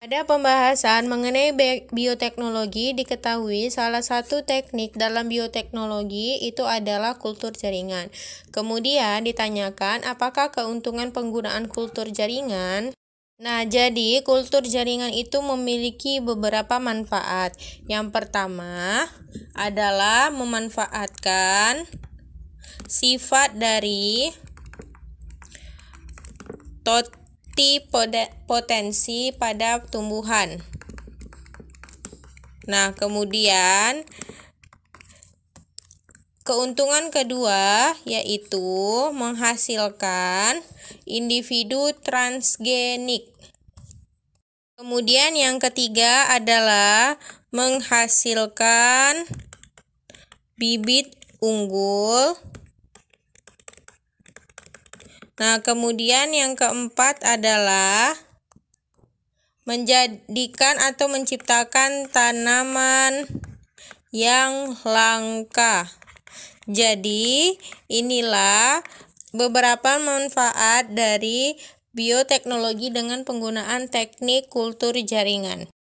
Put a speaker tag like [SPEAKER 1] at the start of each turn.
[SPEAKER 1] Pada pembahasan mengenai bioteknologi diketahui salah satu teknik dalam bioteknologi itu adalah kultur jaringan. Kemudian ditanyakan apakah keuntungan penggunaan kultur jaringan Nah, jadi kultur jaringan itu memiliki beberapa manfaat. Yang pertama adalah memanfaatkan sifat dari tot multi potensi pada tumbuhan. Nah, kemudian keuntungan kedua yaitu menghasilkan individu transgenik. Kemudian yang ketiga adalah menghasilkan bibit unggul Nah, kemudian yang keempat adalah menjadikan atau menciptakan tanaman yang langka. Jadi, inilah beberapa manfaat dari bioteknologi dengan penggunaan teknik kultur jaringan.